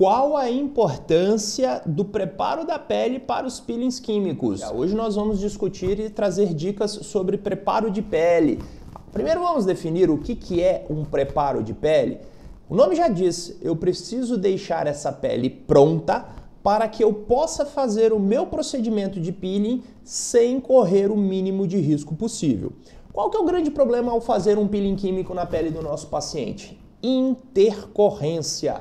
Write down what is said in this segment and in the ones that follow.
qual a importância do preparo da pele para os peelings químicos. É, hoje nós vamos discutir e trazer dicas sobre preparo de pele. Primeiro vamos definir o que, que é um preparo de pele. O nome já diz, eu preciso deixar essa pele pronta para que eu possa fazer o meu procedimento de peeling sem correr o mínimo de risco possível. Qual que é o grande problema ao fazer um peeling químico na pele do nosso paciente? Intercorrência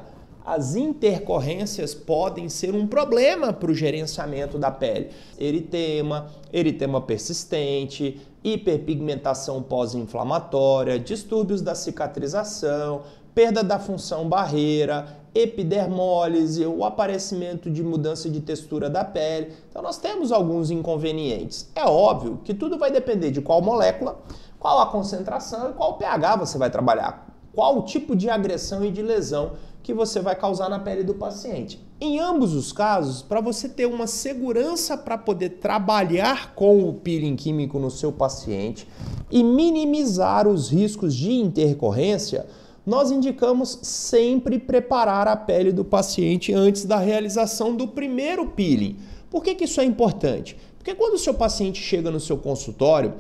as intercorrências podem ser um problema para o gerenciamento da pele. Eritema, eritema persistente, hiperpigmentação pós-inflamatória, distúrbios da cicatrização, perda da função barreira, epidermólise, o aparecimento de mudança de textura da pele. Então nós temos alguns inconvenientes. É óbvio que tudo vai depender de qual molécula, qual a concentração e qual pH você vai trabalhar, qual o tipo de agressão e de lesão que você vai causar na pele do paciente. Em ambos os casos, para você ter uma segurança para poder trabalhar com o peeling químico no seu paciente e minimizar os riscos de intercorrência, nós indicamos sempre preparar a pele do paciente antes da realização do primeiro peeling. Por que, que isso é importante? Porque quando o seu paciente chega no seu consultório,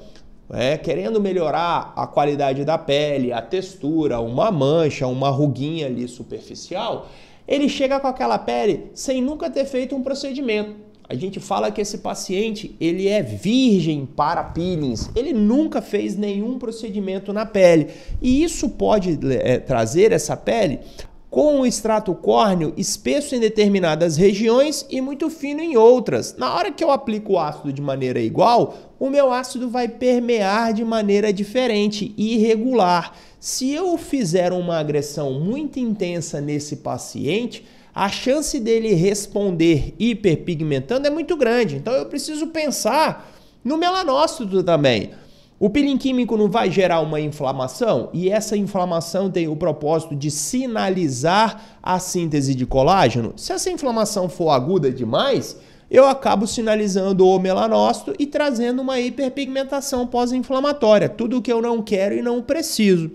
é, querendo melhorar a qualidade da pele, a textura, uma mancha, uma ruguinha ali superficial, ele chega com aquela pele sem nunca ter feito um procedimento. A gente fala que esse paciente ele é virgem para peelings, ele nunca fez nenhum procedimento na pele e isso pode é, trazer essa pele com um extrato córneo espesso em determinadas regiões e muito fino em outras. Na hora que eu aplico o ácido de maneira igual, o meu ácido vai permear de maneira diferente e irregular. Se eu fizer uma agressão muito intensa nesse paciente, a chance dele responder hiperpigmentando é muito grande. Então eu preciso pensar no melanócito também. O peeling químico não vai gerar uma inflamação? E essa inflamação tem o propósito de sinalizar a síntese de colágeno? Se essa inflamação for aguda demais, eu acabo sinalizando o melanócito e trazendo uma hiperpigmentação pós-inflamatória, tudo que eu não quero e não preciso.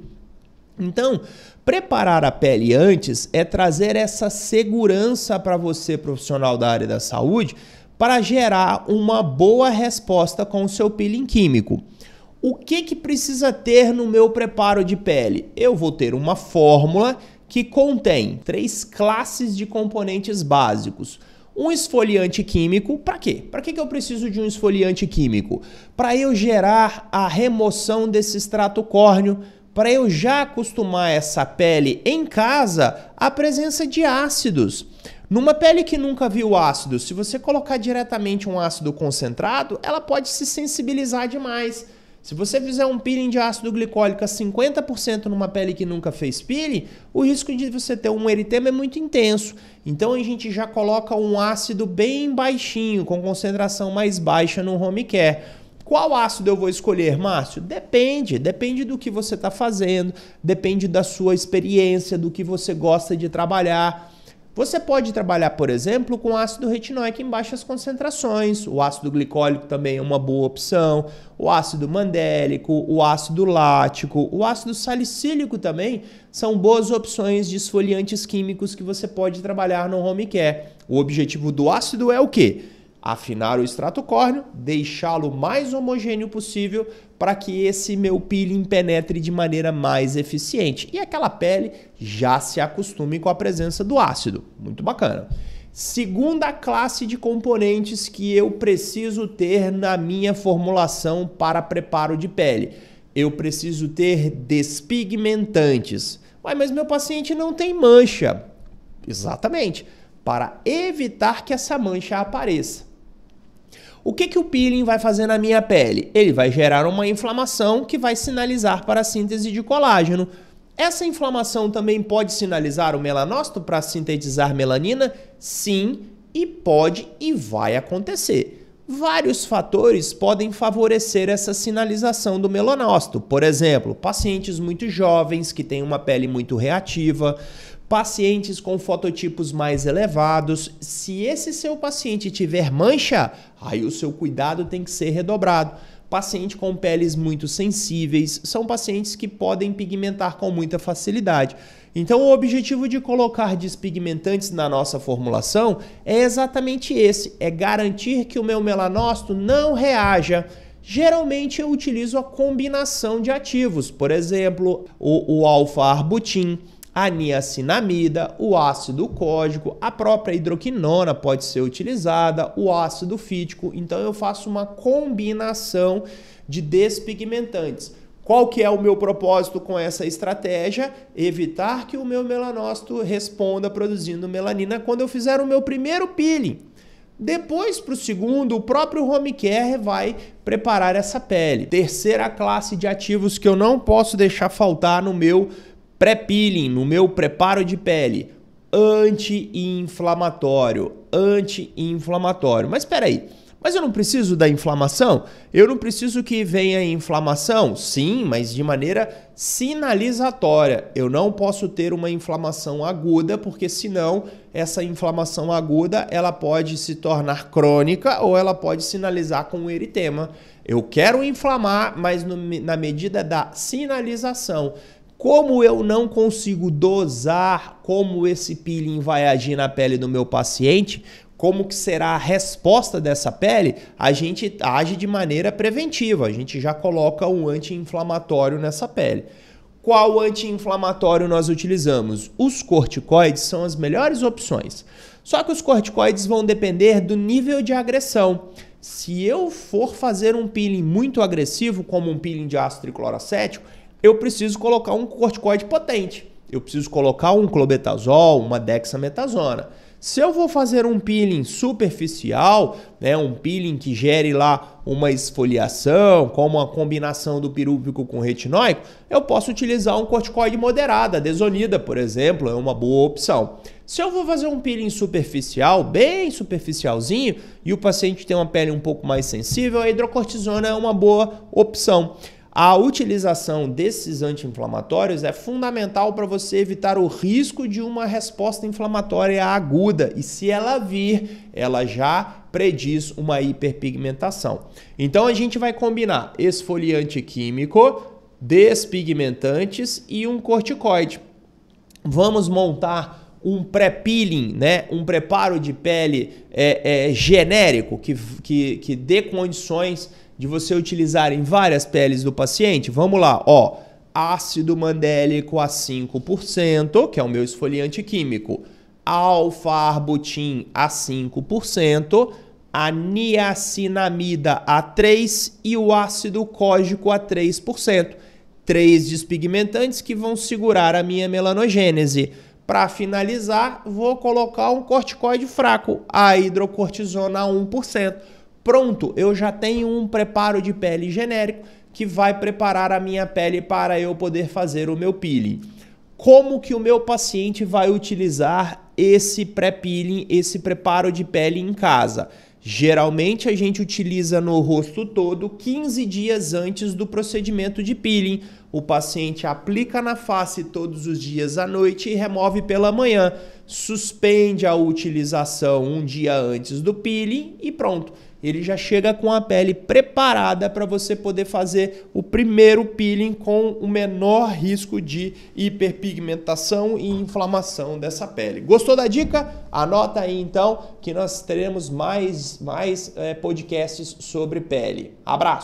Então, preparar a pele antes é trazer essa segurança para você, profissional da área da saúde, para gerar uma boa resposta com o seu peeling químico. O que, que precisa ter no meu preparo de pele? Eu vou ter uma fórmula que contém três classes de componentes básicos. Um esfoliante químico, para quê? Para que, que eu preciso de um esfoliante químico? Para eu gerar a remoção desse extrato córneo, para eu já acostumar essa pele em casa à presença de ácidos. Numa pele que nunca viu ácido, se você colocar diretamente um ácido concentrado, ela pode se sensibilizar demais se você fizer um peeling de ácido glicólico a 50% numa pele que nunca fez peeling, o risco de você ter um eritema é muito intenso. Então a gente já coloca um ácido bem baixinho, com concentração mais baixa no home care. Qual ácido eu vou escolher, Márcio? Depende, depende do que você está fazendo, depende da sua experiência, do que você gosta de trabalhar. Você pode trabalhar, por exemplo, com ácido retinóico em baixas concentrações, o ácido glicólico também é uma boa opção, o ácido mandélico, o ácido lático, o ácido salicílico também são boas opções de esfoliantes químicos que você pode trabalhar no home care. O objetivo do ácido é o quê? afinar o extrato córneo, deixá-lo mais homogêneo possível para que esse meu peeling penetre de maneira mais eficiente e aquela pele já se acostume com a presença do ácido. Muito bacana. Segunda classe de componentes que eu preciso ter na minha formulação para preparo de pele. Eu preciso ter despigmentantes. Ué, mas meu paciente não tem mancha. Exatamente, para evitar que essa mancha apareça. O que, que o peeling vai fazer na minha pele? Ele vai gerar uma inflamação que vai sinalizar para a síntese de colágeno. Essa inflamação também pode sinalizar o melanócito para sintetizar melanina? Sim, e pode e vai acontecer. Vários fatores podem favorecer essa sinalização do melanócito. Por exemplo, pacientes muito jovens que têm uma pele muito reativa, pacientes com fototipos mais elevados. Se esse seu paciente tiver mancha, aí o seu cuidado tem que ser redobrado. Paciente com peles muito sensíveis são pacientes que podem pigmentar com muita facilidade. Então, o objetivo de colocar despigmentantes na nossa formulação é exatamente esse: é garantir que o meu melanócito não reaja. Geralmente eu utilizo a combinação de ativos, por exemplo, o, o alfa-arbutin, a niacinamida, o ácido cógico, a própria hidroquinona pode ser utilizada, o ácido fítico. Então eu faço uma combinação de despigmentantes. Qual que é o meu propósito com essa estratégia? Evitar que o meu melanócito responda produzindo melanina quando eu fizer o meu primeiro peeling. Depois, para o segundo, o próprio home care vai preparar essa pele. Terceira classe de ativos que eu não posso deixar faltar no meu Pré-peeling no meu preparo de pele, anti-inflamatório, anti-inflamatório. Mas espera aí, mas eu não preciso da inflamação? Eu não preciso que venha inflamação? Sim, mas de maneira sinalizatória. Eu não posso ter uma inflamação aguda, porque senão essa inflamação aguda ela pode se tornar crônica ou ela pode sinalizar com o eritema. Eu quero inflamar, mas no, na medida da sinalização. Como eu não consigo dosar como esse peeling vai agir na pele do meu paciente, como que será a resposta dessa pele, a gente age de maneira preventiva, a gente já coloca um anti-inflamatório nessa pele. Qual anti-inflamatório nós utilizamos? Os corticoides são as melhores opções. Só que os corticoides vão depender do nível de agressão. Se eu for fazer um peeling muito agressivo, como um peeling de ácido tricloracético, eu preciso colocar um corticoide potente. Eu preciso colocar um clobetazol, uma dexametasona. Se eu vou fazer um peeling superficial, né, um peeling que gere lá uma esfoliação, como a combinação do pirúvico com retinóico, eu posso utilizar um corticoide moderado, a desonida, por exemplo, é uma boa opção. Se eu vou fazer um peeling superficial, bem superficialzinho, e o paciente tem uma pele um pouco mais sensível, a hidrocortisona é uma boa opção. A utilização desses anti-inflamatórios é fundamental para você evitar o risco de uma resposta inflamatória aguda e se ela vir, ela já prediz uma hiperpigmentação. Então a gente vai combinar esfoliante químico, despigmentantes e um corticoide. Vamos montar um pré-peeling, né? um preparo de pele é, é, genérico que, que, que dê condições de você utilizar em várias peles do paciente? Vamos lá, ó, ácido mandélico a 5%, que é o meu esfoliante químico, alfa-arbutin a 5%, a niacinamida a 3% e o ácido cógico a 3%. Três despigmentantes que vão segurar a minha melanogênese. Para finalizar, vou colocar um corticoide fraco, a hidrocortisona a 1%. Pronto, eu já tenho um preparo de pele genérico que vai preparar a minha pele para eu poder fazer o meu peeling. Como que o meu paciente vai utilizar esse pré-peeling, esse preparo de pele em casa? Geralmente a gente utiliza no rosto todo 15 dias antes do procedimento de peeling. O paciente aplica na face todos os dias à noite e remove pela manhã. Suspende a utilização um dia antes do peeling e pronto ele já chega com a pele preparada para você poder fazer o primeiro peeling com o menor risco de hiperpigmentação e inflamação dessa pele. Gostou da dica? Anota aí então que nós teremos mais, mais é, podcasts sobre pele. Abraço!